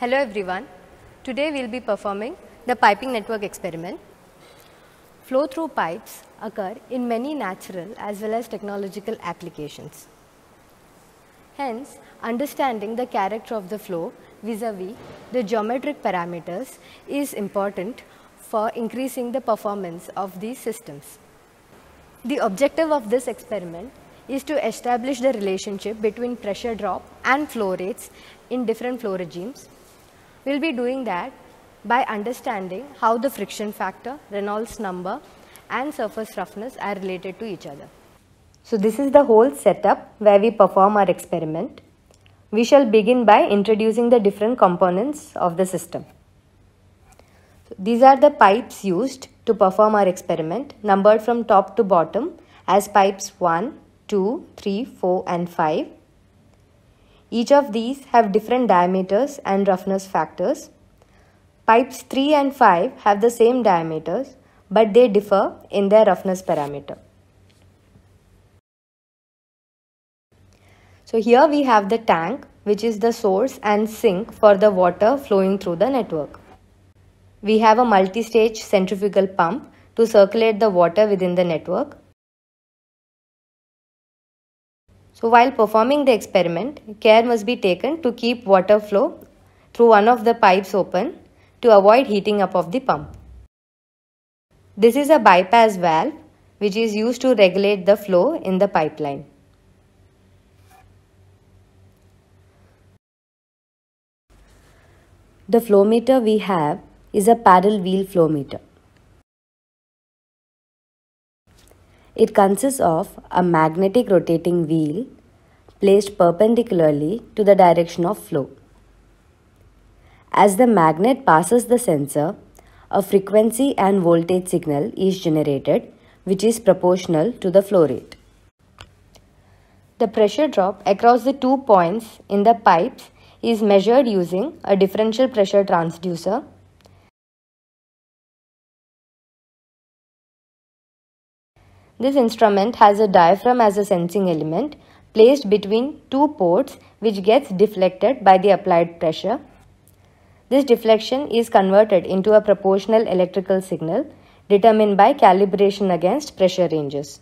Hello everyone. Today we will be performing the piping network experiment. Flow through pipes occur in many natural as well as technological applications. Hence, understanding the character of the flow vis-a-vis -vis the geometric parameters is important for increasing the performance of these systems. The objective of this experiment is to establish the relationship between pressure drop and flow rates in different flow regimes We'll be doing that by understanding how the friction factor, Reynolds number and surface roughness are related to each other. So this is the whole setup where we perform our experiment. We shall begin by introducing the different components of the system. these are the pipes used to perform our experiment numbered from top to bottom as pipes 1, 2, 3, 4 and 5 each of these have different diameters and roughness factors. Pipes 3 and 5 have the same diameters but they differ in their roughness parameter. So here we have the tank which is the source and sink for the water flowing through the network. We have a multi-stage centrifugal pump to circulate the water within the network So while performing the experiment, care must be taken to keep water flow through one of the pipes open to avoid heating up of the pump. This is a bypass valve which is used to regulate the flow in the pipeline. The flow meter we have is a paddle wheel flow meter. It consists of a magnetic rotating wheel placed perpendicularly to the direction of flow. As the magnet passes the sensor, a frequency and voltage signal is generated which is proportional to the flow rate. The pressure drop across the two points in the pipes is measured using a differential pressure transducer This instrument has a diaphragm as a sensing element placed between two ports which gets deflected by the applied pressure. This deflection is converted into a proportional electrical signal determined by calibration against pressure ranges.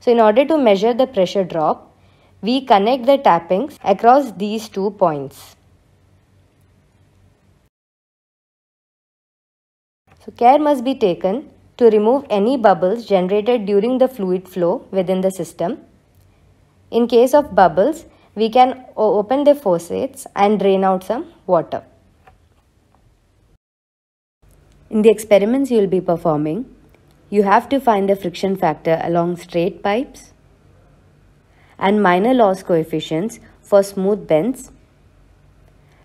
So in order to measure the pressure drop, we connect the tappings across these two points. So care must be taken to remove any bubbles generated during the fluid flow within the system. In case of bubbles, we can open the faucets and drain out some water. In the experiments you will be performing, you have to find the friction factor along straight pipes and minor loss coefficients for smooth bends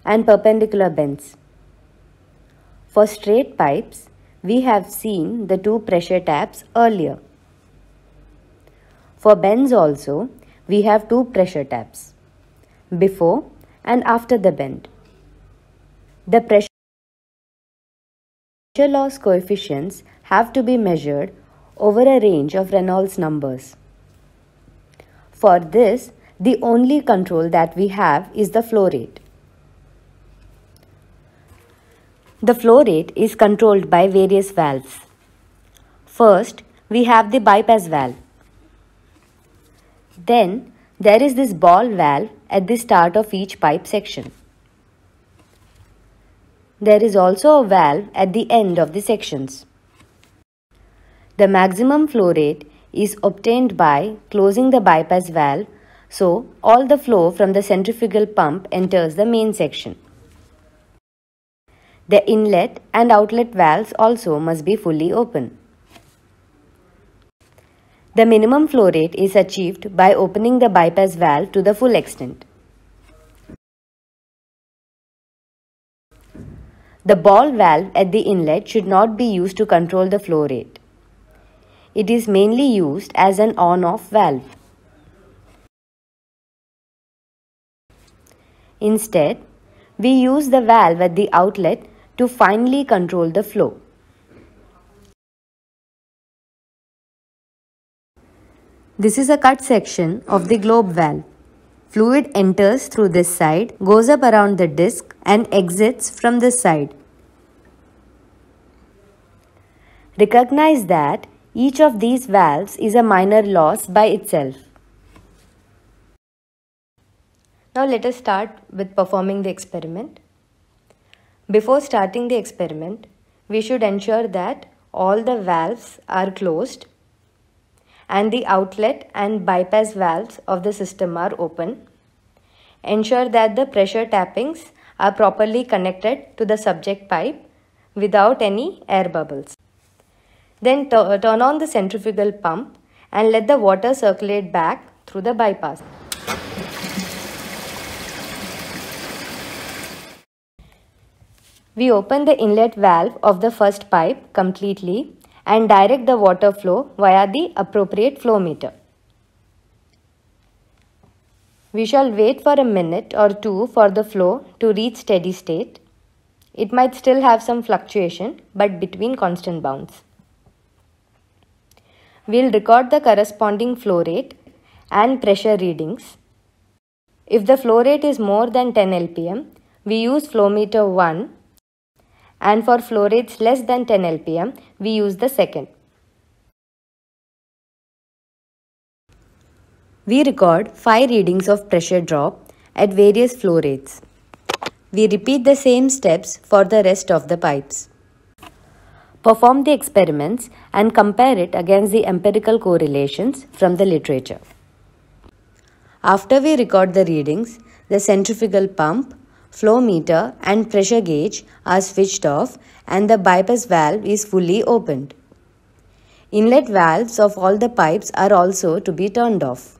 and perpendicular bends. For straight pipes, we have seen the two pressure taps earlier. For bends also, we have two pressure taps, before and after the bend. The pressure loss coefficients have to be measured over a range of Reynolds numbers. For this, the only control that we have is the flow rate. The flow rate is controlled by various valves. First, we have the bypass valve. Then, there is this ball valve at the start of each pipe section. There is also a valve at the end of the sections. The maximum flow rate is obtained by closing the bypass valve so all the flow from the centrifugal pump enters the main section. The inlet and outlet valves also must be fully open. The minimum flow rate is achieved by opening the bypass valve to the full extent. The ball valve at the inlet should not be used to control the flow rate. It is mainly used as an on-off valve. Instead, we use the valve at the outlet to finally control the flow. This is a cut section of the globe valve. Fluid enters through this side, goes up around the disc and exits from this side. Recognize that each of these valves is a minor loss by itself. Now let us start with performing the experiment. Before starting the experiment, we should ensure that all the valves are closed and the outlet and bypass valves of the system are open. Ensure that the pressure tappings are properly connected to the subject pipe without any air bubbles. Then turn on the centrifugal pump and let the water circulate back through the bypass. We open the inlet valve of the first pipe completely and direct the water flow via the appropriate flow meter. We shall wait for a minute or two for the flow to reach steady state. It might still have some fluctuation but between constant bounds. We'll record the corresponding flow rate and pressure readings. If the flow rate is more than 10 LPM, we use flow meter 1 and for flow rates less than 10 LPM, we use the second. We record 5 readings of pressure drop at various flow rates. We repeat the same steps for the rest of the pipes. Perform the experiments and compare it against the empirical correlations from the literature. After we record the readings, the centrifugal pump flow meter and pressure gauge are switched off and the bypass valve is fully opened. Inlet valves of all the pipes are also to be turned off.